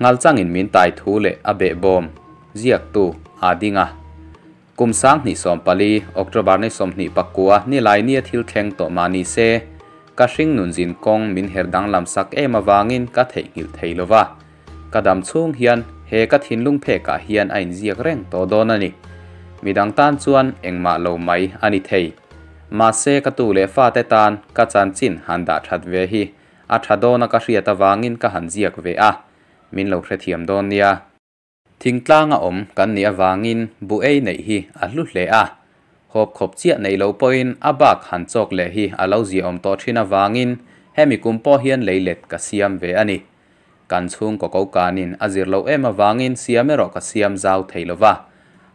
ngal changin min tai thu le abe bom ziak tu adinga kum sang ni som pali october ne som ni pakua ni lai ni thil theng to mani se ka hring nun jin kong min herdang lam sak em awangin ka thei ngil theilowa ka dam chung hian he ka thin lung phe ka hian ain ziak reng to don ani midang tan chuan engma lo mai ani thei ma se ka tu le fa te tan ka chan chin han da that ve hi a tha dona ka hriata wangin ka han ziak ve a min lo khre thiam don nia thingtlang a om kan ni awangin bu ei nei hi a hlu hle a hop khop chia nei lo poin abak han chok le hi alo zi om to thina wangin hemi kumpo hian leilet ka siam ve ani kan chung ko ko kanin azir lo em awangin siamero ka siam zau theilowa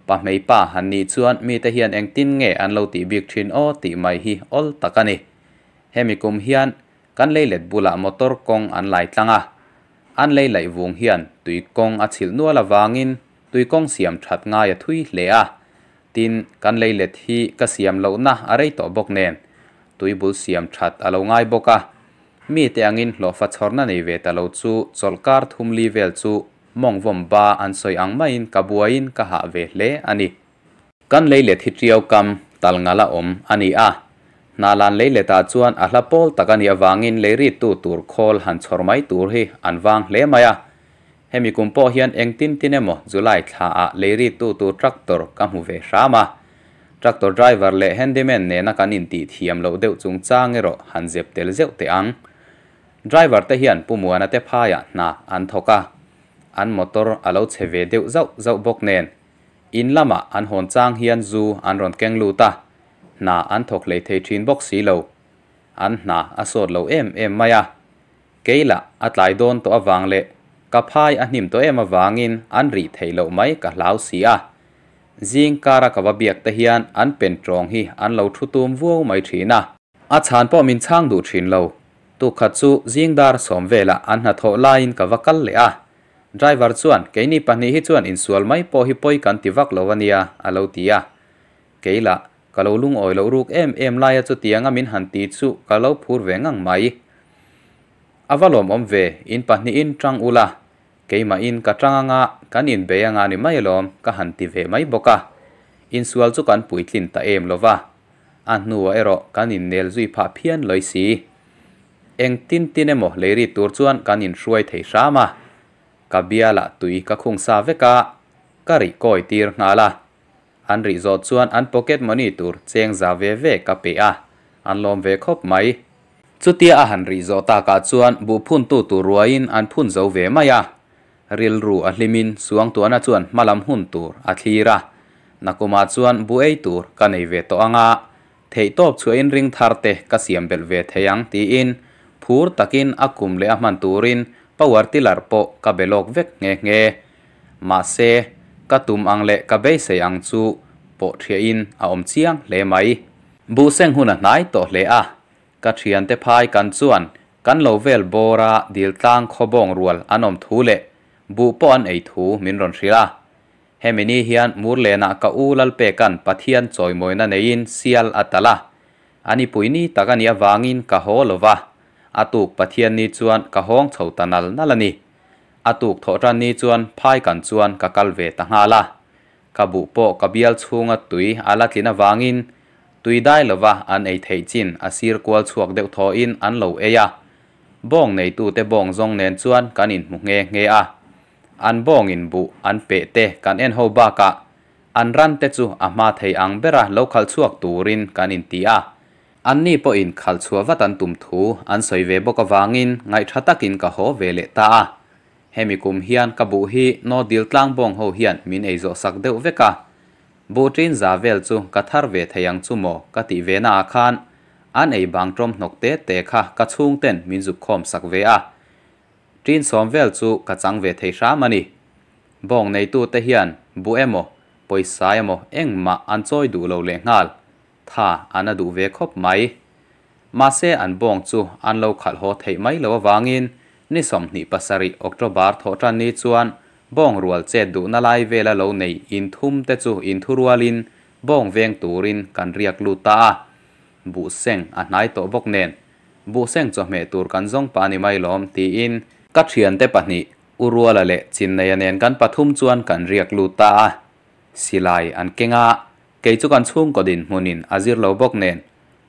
pa mei pa han ni chuan mi te hian eng tin nge an lo ti bik thin o ti mai hi ol takani hemi kum hian kan leilet bula motor kong an lai tlanga an lei lai vung hian tui kong a chil vàng in, tui kong siam chặt ngay ya thui hle à, tin kan lei let hi ka siam lâu na arei to bok nen tui bul siam lâu ngay bốc à, mi te angin hlo fa chhorna nei ve ta lo chu cholkar thum li vel chu mong vom ba an soi ang ma in ka buain ka ha ve hle ani kan lei let hi triau cam, tal ngala om ani a นาลันเลยเลตาจวนอัลาโปลตะกันยาวางินเลรีตูตูร์คอลหันชอร์ไมตูร์ฮีอันวางเลมายาเฮมิคุมโปเฮียนเองตินตินเอมอจุไลทาอาเลรีตูตูทรักตอร์กัมหูเวชามาทรักตอร์ไดรเวอร์เลเฮนเดเมนเนนักันินตีเทียมเลวเดวจุงจ้างเอรอหันเจ็บเตลเจวเตอัง driver te hian pumua na te phaya na an thoka an motor alo cheve deuh zau zau bok nen in lama an hon chang hian zu an ron keng lu ta na an thok le thei thin box si lo an na asot à lo em em maya keila atlai don to awang le ka phai anim à to em awangin à an ri thei lo mai ka lau si a jing kara ka biak ta hian an pen trong hi an lo thu tum vuo mai thina a chan po min chang du thin lo tu kha chu jing dar som vela an na tho lain ka wakal le a driver chuan keini pahnih hi chuan insual mai po hi poi kan ti vak lo ania alo tia keila ka lo lung oi lo ruk em em cho chu tianga min han ti chu cả lo phur ve ngang mai avalom om về, in ni in tang ula cái keima in ka tanganga kan in be anga ni mai lom ka han ti về mai boka in sual cho kan pui thlin ta em lova an nuwa ero kan in nel zui pha phian loi si eng tin tin em emo leiri tur chuan kan in hruai thei rama ka biala tui ka khung sa veka ka ri koi tir ngala อันรีสอร์ทส่วนอันพ็อกเก็ตมันนี่ตัวเซียงซาเวเวกับเปียอันลมเวคบไหมจุดที่อันรีสอร์ทกาส่วนบุพุนตัวตัวรวยอันพุ่นเจาเวมายาเรียลรู้อันลิมินส่วงตัวน่นส่วนมาลำหุ่นตัวอัธีระนักมาส่วนบุเอตัวกันในเวตัวงะเทยตบช่วยริงทาร์เตกเสียมเบลเวทยังตีอินพูดตะกินอากุมเลอมันตัวรินปวัติลาร์โปกับเบลอกเวกเงเงมาเซ ka tum ang le ka be se ang chu po thia in a om chiang le mai bu seng hun a nai to le a ka thian te phai kan chuan kan lo vel bora dil tang khobong rual anom thu le bu pon ei thu min ron hrila hemini hian mur le na ka ulal pe kan pathian choi moina nein sial atala ani puini takani awangin ka ho lova atuk pathian ni chuan ka hong chhotanal nalani อาตุกทรันนีจวนพายกันจวนกักลเวตหาละกบุโปกเบียลชงตุยอาลัดลินวางิน ตุยได้ละวะอันไอเทจินอาศิรกวลชวกเดวทออินอันโลเอยะบ้องในตูเตบ้องจงเนนจวนกันอินมุงเงเงอะอันบ้องอินบุอันเปเตกันเอ็นโฮบากะอันรันเตจูอามาไทยอังเบระโลคัลชวกตูรินกันอินตีอะอันนี้ปอินขัลชัววัตันตุมทูอันสวยเวบกวางินไงทัตกินกะโฮเวเลตา hemikum hian kabu hi no dil tlang bong ho hian min ei zo sak deuh veka bu trin za vel chu ka thar ve theyang chu mo ka ti ve na khan an ei bang trom nok te te kha ka chung ten min zu khom sak ve a trin som vel chu ka chang ve thei ra mani bong nei tu te hian bu emo poisa emo engma an choi du lo le ngal tha ana du ve khop mai ma se an bong chu an lo khal ho thei mai lo wangin นิสมนิปัสริออกตบาร์ทอจันนีจวนบ้องรัวเจดูนาลายเวลาโลในอินทุมเตจูอินทุรัวลินบ้องเวงตูรินกันเรียกลูตาบุเซงอันไหนตัวบกเนนบุเซงจะเมตูรกันจงปานิไม่ล้อมตีอินกัดเชียนเตปนิอุรัวละเละจินในเนนกันปทุมจวนกันเรียกลูตาสิลายอันเกงะเกยจุกันช่วงกดินมุนินอาจิรเลาบกเนน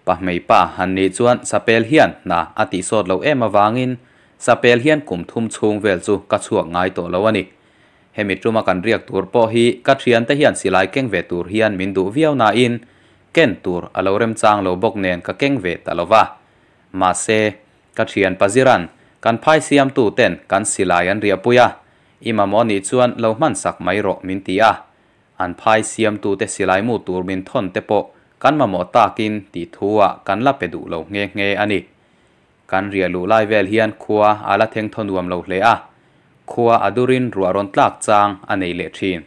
ปะไม่ปะาันนี้วนสเปลเฮียนนะอติสดเราเอ็มาวางินสเปลเฮียนกลุ่มทุ่มชงเวลจูกระชวง่ายตัวแล้วันี่เฮมิตรุมากันเรียกตัวปอฮีกัดเทียนแต่เฮียนสิไลเก่งเวตัวเฮียนมินดูเวียวนาอินเก่งตัวอลาเริ่มจางโลบกเนนกะเก่งเวตอลวะมาเซกัดเทียนปะจิรันกันพายเสียมตูเต้นกันสิไลอันเรียปุยะอิมามอนิจวนเรามันสักไม่รอกมินตีอะอันพายเสียมตูเตสิไลมูตัวมินทอนเตโปกันมาหมอตากินตีทัวกันลับไปดูเราเงยเงยอันนี้การเรียลูไลเวลเฮียนคัวอาลาเทงทนรวมเราเลยอคัวอดุรินรัวรนตลากจางอันในเลทีน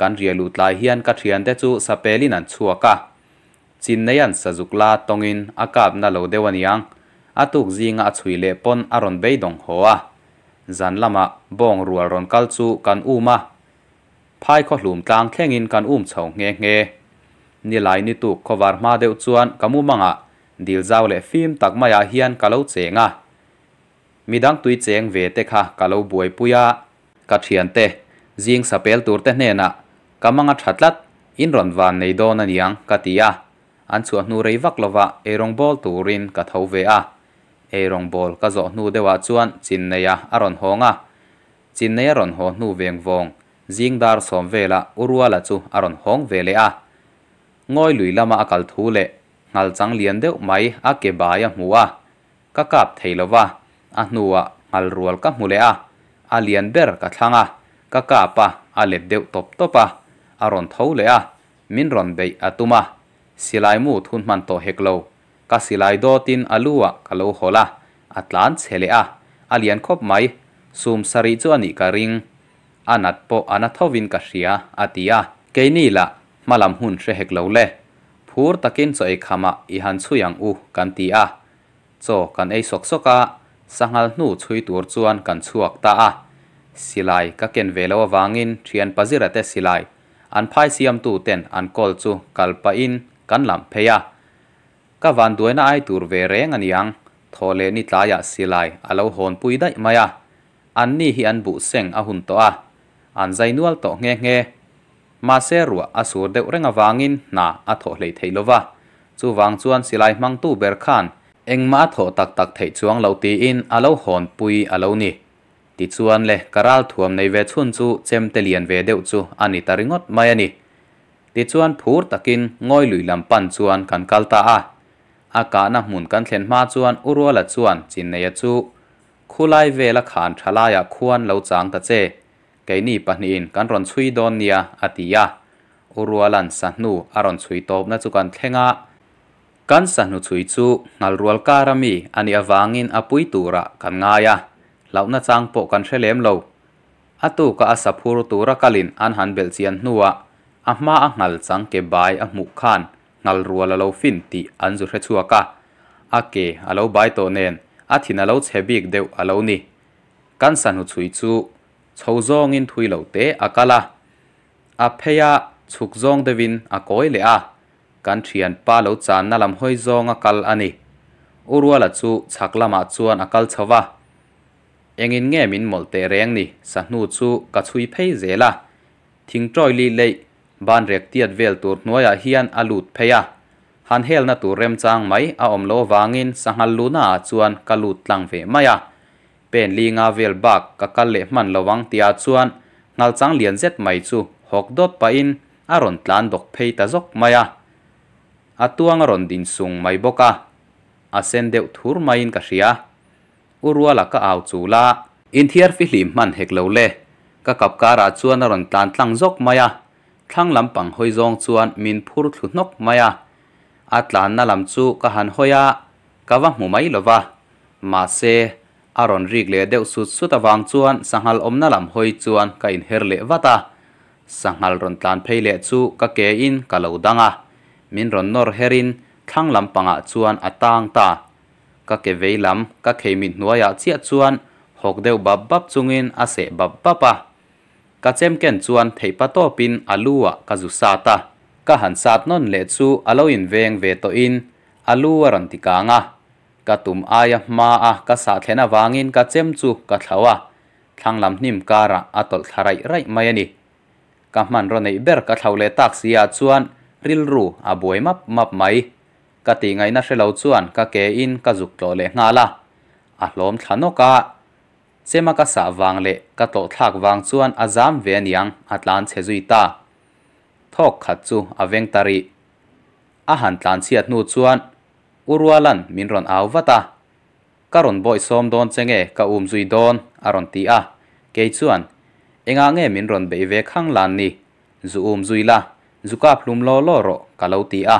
การเรียลูไลเฮียนกัเทียนเตจูสเปลินันชัวกะจินเนียนสจุกลาตงอินอากาบนาโลเดวันยังอาตุกจิงอาชุยเลปอนอารอนเบย์ดงหัวจันลามะบองรัวรนกัลจูกันอูมาพายข้อหลุมกลางแข่งอินกันอุ้มชาเงเงนี่หลายนิตุกวารมาเดวจวนกมุมังอะ dil zau le phim tak maya hian kalo chenga midang tui cheng ve te kha kalo buai puya ka thian te jing sapel tur te hne na kamanga thatlat in ron van nei don aniang katia an chu hnu rei vak lova erong bol turin ka tho ve a erong bol ka zo hnu dewa chuan chin neya aron honga chin neya ron ho hnu veng vong jing dar som vela urwa la chu aron hong vele a ngoi lui lama akal thu le งาจังเลียนเดียวไม่อาเกบายมัวก็กับเทยแลววะอันนัวงารัวกับมุเลอาอาเลียนเบอร์ก็ทั้งอะก็กลับปะอาเล็ดเดียวตบตบปะอารอนเท่าเลยอะมินรอนไปอะตุมาสิไลมูดหุ่นมันโตเฮกโลก็สิไลโดอตินอาลัวก็โลฮอล่ะอัตลันเฮเลอาอาเลียนคบไม่ซูมสรีจวนิการิงอันนัดโปอันนัดทวินกัสเซียอาตียะเกนี่ละมาลำหุ่นเชเฮกโลเล phur takin cho ei khama i han chuyang u kan ti a cho kan ei sok soka sangal nu chui tur chuan kan chuak ta a silai ka ken velo wangin thian pazira te silai an phai siam tu ten an kol chu kalpa in kan lam pheya ka van duaina ai tur ve reng aniang thole ni tlaya silai alo hon pui dai maya an ni hi an bu seng a hun to a an zainwal to nge nge มาเซรัวอสูรเดวเร่งวางินนาอัฐเลยเทลวะจู่วังชวนสิไลมังตูเบรคานเองมาอถอตักตักเทจวงเล่าตีอินอาเลาหอนปุยอาเลนี่ติดชวนเลยกรารัลถ่วมในเวชุนจูเจมเตเลียนเวเดวจูอันนี้ตริงดไม่นี่ติดชวนผูดตะกินง่อยลุยลำปันชวนกันกัลตาอาอากาศนหมุนกันเทนมาชวนอุรัวละชวนจินเนยจูคู่ไลเวละขานชลายควนเล่าจางตะเจ cái à? à? ni pahniin kan ron chui don nia atia urualan sahnu aron chui top na chukan thlenga kan sahnu chui chu ngal rual karami ani awangin apui tura kan ngaya launa chang po kan hrelem lo atu ka asaphur tura kalin an han bel chian hnuwa ahma a ngal chang ke bai a mu khan ngal rual lo fin ti an zu hre chuaka ake alo bai to nen athina lo chebik deu alo ni kan sanu chui chú chhozong in thui lo te akala a pheya chuk zong devin a koi le a kan thian pa lo chan na lam hoi zong akal ani urwala chu chaklama chuan akal chawa engin nge min molte reng ni sa hnu chu ka chui phei zela thing troi li lei ban rek tiat vel tur noya hian alut pheya han hel na tu rem chang mai a om lo wangin sangal luna chuan kalut tlang ve maya pen li nga vel bak ka kal le man lowang tia chuan ngal chang lian zet mai chu hok dot pa in a ron tlan dok phei ta zok maya atuang ron din sung mai boka a sen deuh thur mai in ka hria urua la ka au chu la in thiar fi hlim man hek lo le ka kap ka ra chuan a ron tlan tlang zok maya thlang lam pang hoi zong chuan min phur thlu nok maya atlan na lam chu ka han hoya ka wa mu mai lova ma se aron rik le deuh sut sut awang chuan sanghal omna lam hoi chuan ka in her le vata sanghal ron tlan phei le chu ka ke in ka lo danga min ron nor herin thlang lam panga ah chuan atang ta ka ke vei lam ka kheimin nuaya ah chia chuan hok deuh bab bab chungin ase bab bapa ka chem ken chuan theipa to pin alua ah ka zu sa ta ka han sat non le chu alo in veng ve to in alua ron tikanga ka tum aya ma a ka sa thlena wangin ka chem chu ka làm thanglam hnim ra atol tharai rai mai ani ka hman ro nei ber ka thlole taxi sia chuan ril ru a boi map map mai ka ti ngai na hrelo chuan ka ke in ka zuk tlo le nga la a hlom thano ka mà ka sa vang lệ ka to thak vang chuan azam ve niang atlan chejui ta thok khat chu aveng tari a hàn tlan chiat nu chuan u r u a l a n m i n r o n a w a t a k a r o n b o s o m d o n t e n g e k a u m z u i d o n a r o n t i a k e i u a n e n g a n g e m i n r o n b e i e k h a n g l a n n i z u u m z u i l a z u k a p l u m l o l o r o k a l a u t i a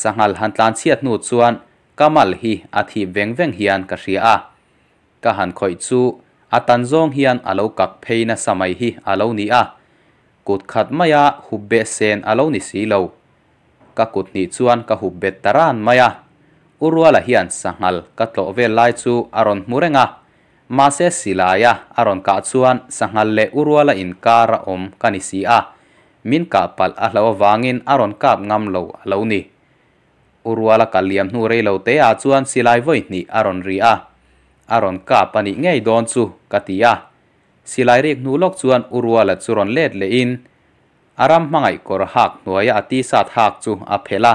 s a n a l h a n l a n s i a t n u t s u a n k a m a l h i a t h i v e n g v e n g h i a n k a s i a k a h a n k h o i u a t a n z o n g h i a n a l o k a p e i n a s a m a i h i a l o n i a k u t k h a t m a y a h u b e s e n a l o n i s i l o k a k u t n i t s u a n k a h u b e t t a r a n m a y a uruala hian sangal katlo vel lai chu aron murenga ma se silaya aron ka chuan sangal le uruala in k a om kanisi a min ka a l a l a w a a n g aron kap ngam lo lo ni uruala k a l te a silai voi ni a r pani n g i d t s k a n uruala churon let le in aram mangai kor hak noya ati sat h a a p h l a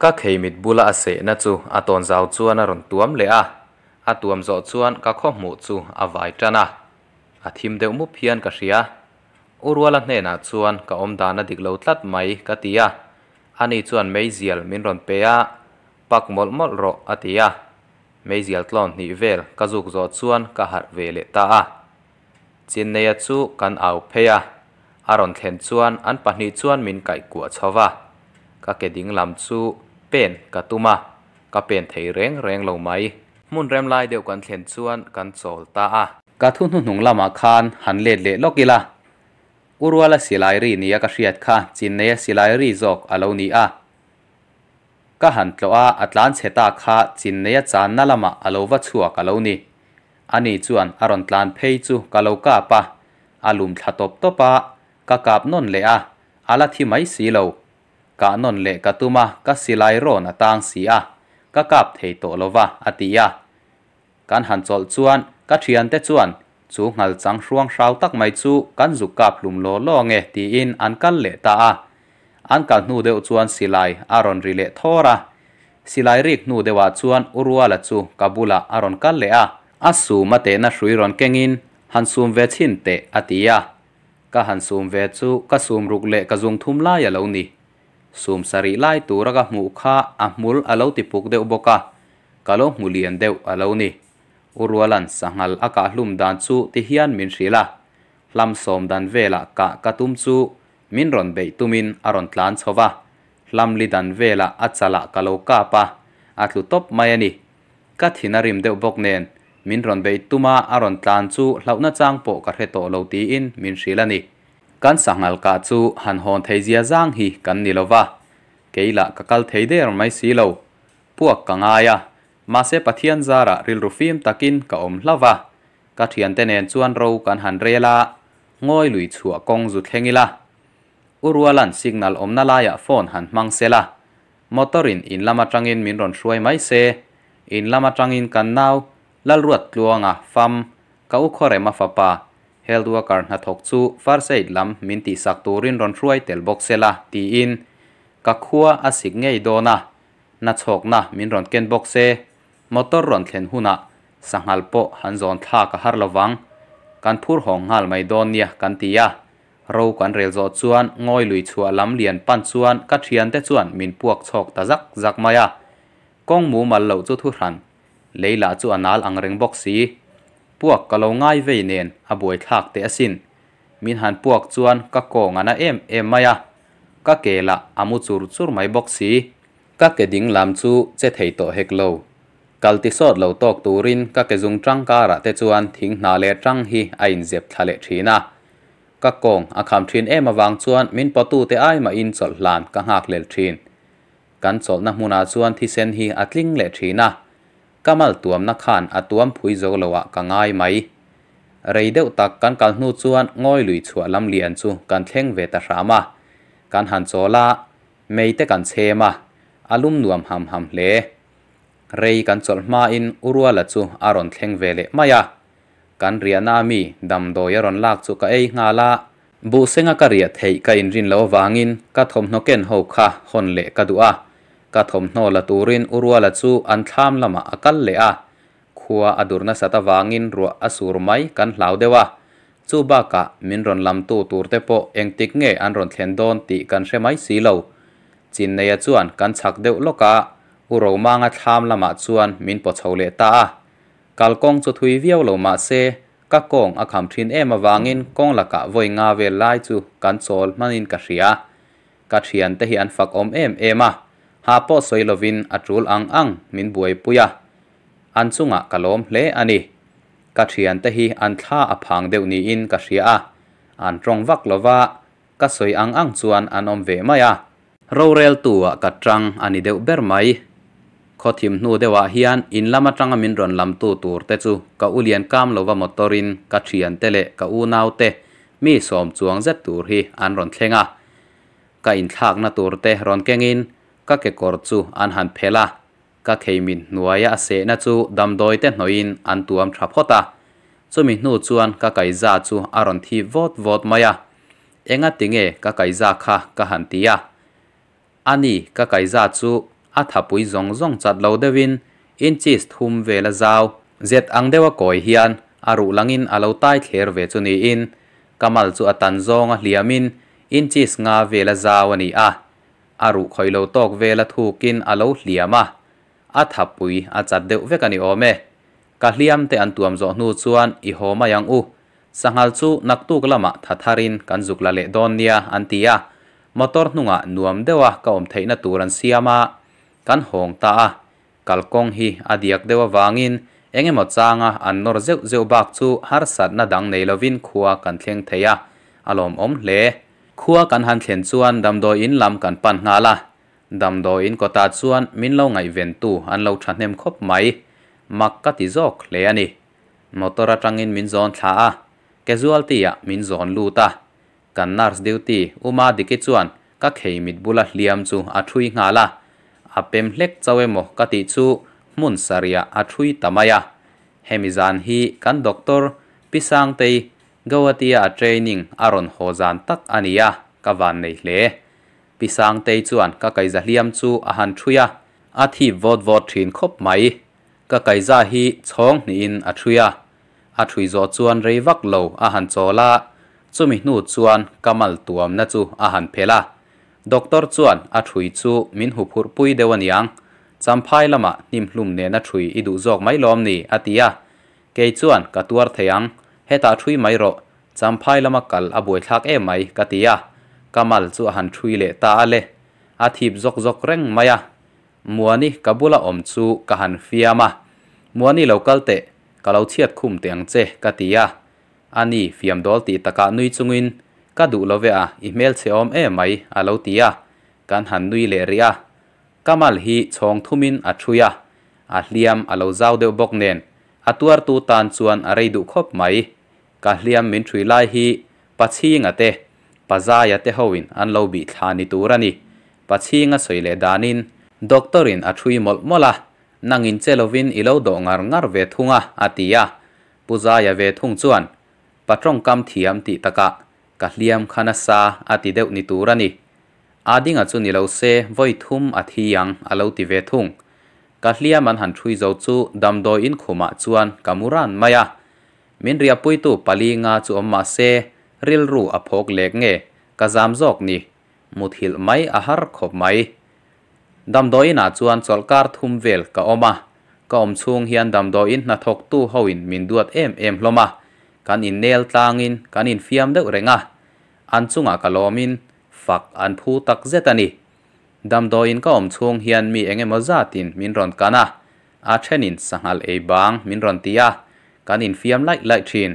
các hệ mít bula a se na chu a à tôn giáo chuan a ron tuam le a à. a à tuam zo chuan ka kho mu chu a vai tana a thim deuh mu phian ka hria urwala hne na chuan ka om dana diklo tlat mai ka tia ani chuan mấy zial mình ron pe a pak mol mol ro atia mei zial tlon ni vel ka zuk zo chuan ka har ve le ta a chin nei chu kan au phe a aron thlen chuan an pahni chuan min kai ku chowa các cái đình làm chu เป็นกะตุมาก็เป็นไทเรงเรงลงไหมมุนเรมลายเดียวกันเขียนชวนกันโซลตาอกทุนหนุ่งละมาคานหันเล็ดเล็ดลกิละอุรวลสิลายรีนี้ก็เสียดค่ะจินเนียสิลายรีจอกอาลนี้อะก็หันตัวอาอัตลันเซตาค่ะจินเนียจานนลมาอาลวัชัวกอลนี้อันนี้จวนอรันตันเพยจูกาลกาปะอาลุมทัดตบตบปะกะกาบนนเลยอะอาละที่ไม่สีเหล cả non lệ cả ma cả silai ro na tang si a cả cặp thầy tổ lova atia kan han chọn chuan ka thian te chuan chú ngal chang hruang hrau tak mai chu kan zu cặp lùm lo lo nghe ti in an kan le ta a an kal nu deuh chuan silai aron ri le thora silai rik nu dewa chuan urwa la chu kabula aron kan le a asu mate na hrui ron kengin sum ve chin te atia ka sum ve chu ka sum ruk le ka dùng thum la ya lo ni สุมสรีไล่ตัวระกหมูข้าอัมุลอาลติปุกเดวบกะกะลมุเลียนเดวอาลนี่อรวลันสังหลอากาลุมดันซูที่ฮิยันมินสิลาลำสมดันเวลากะกตุมซูมินรอนเบตุมินอรอนลานชวะลำลิดันเวลาอัจฉละกะโลกาปะอัตุตบมายนี่กัทินาริมเดอบกเนนมินรอนเบตุมาอรอนลานซูเหล่านาจางโปกระเทโตโลตีอินมินสิลานี่ kan sangal ka chu han hon thei zia zang hi kan ni lova keila ka kal thei der mai si lo puak kangaya ma se pathian zara ril rufim takin ka om lava ka thian te nen chuan ro kan han rela ngoi lui chua kong zu thlengila urwalan signal om omna laya phone han mang sela motorin in lama tangin min ron shuai mai se in lama tangin kan nau lal ruat tluanga fam ka u khore ma fapa ฮลดัวการนัทกซูฟาร์เซด์ลำมินตีสักตูรินรอนรวยเตลบกเซลาตีอินกักขัวอาศิกเงยโดนะนัชกนะมินรอนเกนบอกเซมอเตอร์รอนเทนหุนะสังหารปะฮันซอนท่ากับฮาร์ลวังการพูดของฮาลไมโดนเนียกันตียะเราควรเรียนจดส่วนง่อยลุยชัวลำเลียนปั้นส่วนกัดเทียนแต่ส่วนมินพวกโชอกตาจักจักมายะกองหมูมาเหล่าจุดทุ่ันเลยละจอันนัลอังเริงบกซีพวกกะโลง่ายเวเนนอบวยทากเตอสินมินหันพวกจวนกะโกงานะเอ็มเอ็มมายะกะเกละอามุจุรจุรไม่บอกสีกะเกดิ่งลำจูเจเทยโตเฮกโลกัลติสอดเหลาตอกตูรินกะเกจุงจังการะเตจวนทิ้งนาเลจังฮีไอินเจ็บทะเลทีนะกะโกงอาคำทรินเอ็มาวางจวนมินประตูเตไอมาอินสอดลานกะหากเลทรินกันสอดนะมุนาจวนที่เซนฮีอัดลิงเลทีนะกัมลตัวนักขานอัตัวมพุยโจลวะกังไงไหมไรเดวตักกันกันนูชวนง่อยลุยชัวลำเลียนจูกันเช่งเวตารามากันหันโซลาไม่ได้กันเชมาอารมณ์นวมหำหำเลรกันจดมาอินอุรัลจูอารมณ์เช่งเวเลไม่กันเรียนามีดำโดยรอนลากจูกัเองาลาบุเซงกับเรียไทยกันรินเลววางอินกัทมนกเก็นโฮคาฮอนเลกัดัวกะทมโนละตูรินอุรัวละสูอันทามละมาอักลเลอะขัวอดุรนสัตวางินรัวอสูรไม้กันลาวเดวะสูบากะมินรนลำตูตูรเตโปเองติกเงอันรนเทนโดนติกันเชไมสีเหลวจินเนียจวนกันฉักเดวโลกะอุโรมังอะทามละมาจวนมินปชเลตากลกงจุทุยเวียวลมาเซกะกงอคำทินเอมาวางินกงละกะวยงาเวลไลจูกันโซลมันินกะเชียกะเชียนเตหิอันฟักอมเอมเอมา hapo soilovin atul ang ang min buai puya an chunga kalom hle ani ka thian te hi an tha a phang deuh ni in ka hria a an trong vak lova ka soi ang ang chuan an om ve maya ro rel tu a ka trang ani deuh ber mai kho thim nu dewa hian in lama tanga min ron lam tu tur te chu ka ulian kam lova motorin ka thian te le ka u nau te mi som chuang zet tur hi an ron thlenga ka in thak na tur te ron kengin ka ke kor chu an han phela ka kheimin nuaya ase na chu damdoi te noin an tuam tha phota chumi nu chuan ka kaiza chu aron thi vot vot maya enga tinge ka kaiza kha ka han tia ani ka kaiza chu a thapui zong zong chat lo dewin in chis thum vela zau zet ang dewa koi hian aru langin alo tai thler ve chu ni in kamal chu atan zong zonga liamin in chis nga la zau ani a อารุคอยเลวตอกเวลถูกกินอาเลวเหลี่ยมาอาถับปุยอาจัดเดวเวกันอีโอเมกะเหลี่ยมเตอันตัวมจอนูจวนอีโฮมายังอูสังหารจูนักตุกละมะทัทารินกันจุกละเลดอนเนียอันตียามอตอร์นุงะนวมเดวะกะอมเทนตูรันเซียมากันหงตากัลกงฮีอาเดียกเดวะวางิน enge mo changa an nor zeu zeu bak chu har sat na dang nei lovin khuwa kan thleng theya alom om le khua kan han thlen chuan do in lam kan pan nga la do in kota chuan min lo ngai ven tu an lo thahnem khop mai mak ka ti jok le ani motor in min zon tha a casualty ya ah min zon lu ta kan nurse duty uma diki chuan ka khei mit bula hliam chu a thui nga la a pem hlek chawe mo ka ti chu mun saria a thui tamaya hemizan hi kan doctor pisang tei Gawatia training aron hozan tak ania kavan nei hle pisang te chuan ka kaiza hliam chu a han thuya a thi vot vot thin khop mai ka kaiza hi chhong ni in a thuya a thui zo chuan reivak lo a han chola chumi hnu chuan kamal tuam na chu a han phela doctor chuan a thui chu min hu phur pui dewaniang champhai lama nim hlum ne na thui idu zok mai lom ni atia ke chuan ka tuar theyang heta thui mai ro champhai lama kal aboi thak em mai katia kamal chu han thui le ta ale a thip zok zok reng maya muani kabula om chu ka han fiama muani local te kalau chiat khum teng che katia ani fiam dol ti taka nui chungin ka du love a email che om e mai alo tia kan han nui le ria kamal hi chong thumin a thuya a hliam alo zau deuh bok nen atuar tu tan chuan a reidu khop mai ka hliam min thui lai hi pachinga te pazaya te hoin an lo bi thani turani pachinga soile danin doctorin athui mol mola nangin chelovin ilo do ngar ngar ve thunga atia puzaya ve thung chuan patrong kam thiam ti taka ka hliam khana sa ati deuh ni turani adinga chu nilo se voi thum athiang alo ti ve thung ka hliam an han thui zo chu damdoi in khuma chuan kamuran maya มินเรียปุยตุปาลีงาจูอมมาเซริลรูอภกเล็กเงกะจามจอกนี่มุดหิลไมอาหารขบไมดัมดอยนาจวนสอลการทุมเวลกะอมาก็อมชงเฮียนดัมดอยนาทกตู้เฮาอินมินดวดเอ็มเอ็มลมากันอินเนลตางินกันอินฟิยมเดอเรงะอันซุงอากะลอมินฝักอันผู้ตักเจตนีดัมดอยนก็อมชงเฮียนมีเองเอซจาตินมินรอนกานะ อาเชนินสังหลเอบางมินรอนตียากันอินฟิมไลท์ไลท์ชิน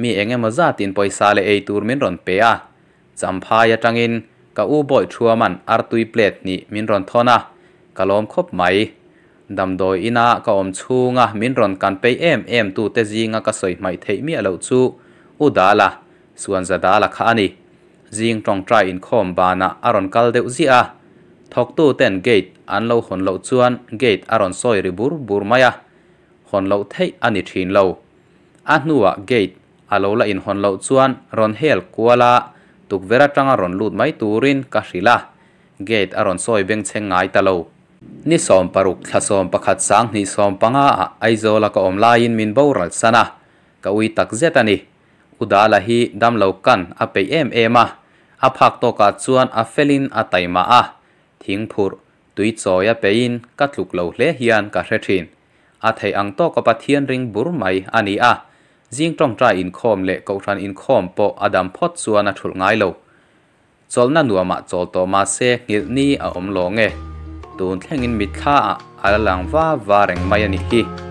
มีเองเงมาจาตินปอยซาเลเอตูร์มินรอนเปียจำพายจังอินกับอูบอยชัวมันอาร์ตุยเปลตนี่มินรอนทอนะกะลอมคบไหมดำโดยอินาก็อมชูงะมินรอนกันไปเอ็มเอ็มตูเตจิงะก็สวยไม่เทมีอะไรชูอุดาละส่วนจะดาละขานี่จิงตรงใจอินคอมบานะอารอนกัลเดอุจิอาทอกตู้เต้นเกตอันเลวหนเลวชวนเกตอารอนสวยริบูร์บูร์มายะหอนเราเทอันนี้ทีนเราอันนัวเกตอาเราละอินหอนเราชวน รอนเฮลกัวลา ตุกเวราจังรอนลูดไม่ตูรินกะสิลาเกตอรอนซอยเบงเชงไงตะเรนิสอมปรุกทสอมประคัดสังนิสอมปังอาไอโซลก็อมลายินมินบ่รัลสนะกะอุยตักเจตันิ่อุดาลาฮีดำเลากันอเปเอมเอมาอภักตกาชวนอเฟลินอไตมาอาทิงพูรตุยจอยอเปยินกัดลุกเหลาเลเฮียนกะเรทิน a thei ang to ko pathian ring bur mai ani a jing tong tra in khom le ko than in khom po adam phot chuana thul ngai lo cholna nuama chol to ma se ngil ni a om lo nge tun thlengin mi tha a alalang wa wa reng mai ani hi